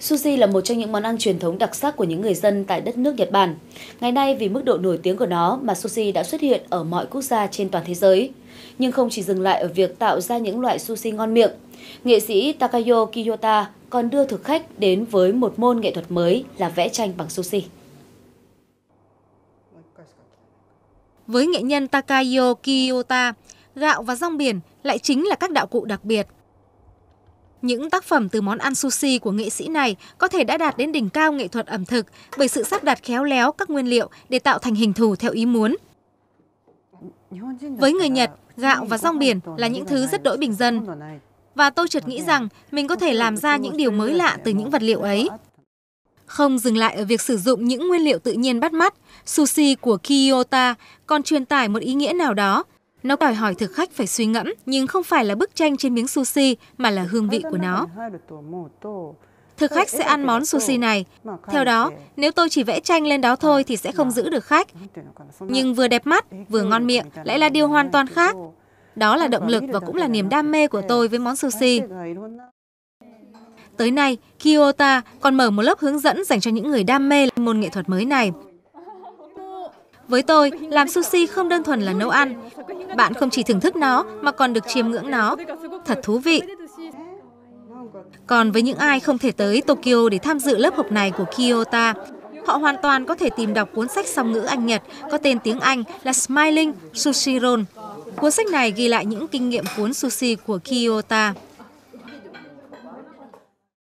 Sushi là một trong những món ăn truyền thống đặc sắc của những người dân tại đất nước Nhật Bản. Ngày nay vì mức độ nổi tiếng của nó mà sushi đã xuất hiện ở mọi quốc gia trên toàn thế giới. Nhưng không chỉ dừng lại ở việc tạo ra những loại sushi ngon miệng, nghệ sĩ Takayo Kiyota còn đưa thực khách đến với một môn nghệ thuật mới là vẽ tranh bằng sushi. Với nghệ nhân Takayo Kiyota, gạo và rong biển lại chính là các đạo cụ đặc biệt những tác phẩm từ món ăn sushi của nghệ sĩ này có thể đã đạt đến đỉnh cao nghệ thuật ẩm thực bởi sự sắp đặt khéo léo các nguyên liệu để tạo thành hình thù theo ý muốn. Với người Nhật, gạo và rong biển là những thứ rất đỗi bình dân. Và tôi chợt nghĩ rằng mình có thể làm ra những điều mới lạ từ những vật liệu ấy. Không dừng lại ở việc sử dụng những nguyên liệu tự nhiên bắt mắt, sushi của Kiyota còn truyền tải một ý nghĩa nào đó – nó đòi hỏi thực khách phải suy ngẫm, nhưng không phải là bức tranh trên miếng sushi mà là hương vị của nó. Thực khách sẽ ăn món sushi này. Theo đó, nếu tôi chỉ vẽ tranh lên đó thôi thì sẽ không giữ được khách. Nhưng vừa đẹp mắt, vừa ngon miệng lại là điều hoàn toàn khác. Đó là động lực và cũng là niềm đam mê của tôi với món sushi. Tới nay, Kyoto còn mở một lớp hướng dẫn dành cho những người đam mê môn nghệ thuật mới này. Với tôi, làm sushi không đơn thuần là nấu ăn. Bạn không chỉ thưởng thức nó mà còn được chiêm ngưỡng nó. Thật thú vị. Còn với những ai không thể tới Tokyo để tham dự lớp học này của Kyoto, họ hoàn toàn có thể tìm đọc cuốn sách song ngữ Anh Nhật có tên tiếng Anh là Smiling Sushi Roll. Cuốn sách này ghi lại những kinh nghiệm cuốn sushi của Kyoto.